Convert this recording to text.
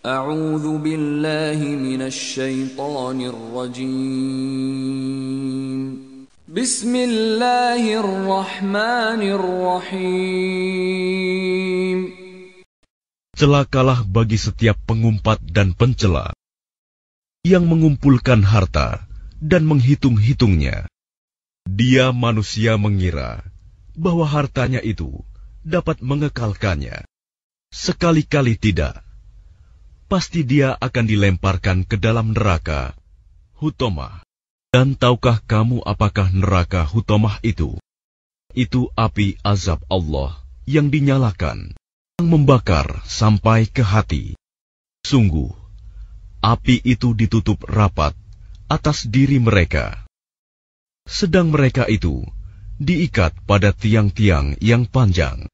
A'udzu billahi rajim. Bismillahirrahmanirrahim. Celakalah bagi setiap pengumpat dan pencela yang mengumpulkan harta dan menghitung-hitungnya. Dia manusia mengira bahwa hartanya itu dapat mengekalkannya. Sekali-kali tidak pasti dia akan dilemparkan ke dalam neraka, Hutomah. Dan tahukah kamu apakah neraka Hutomah itu? Itu api azab Allah yang dinyalakan, yang membakar sampai ke hati. Sungguh, api itu ditutup rapat atas diri mereka. Sedang mereka itu diikat pada tiang-tiang yang panjang.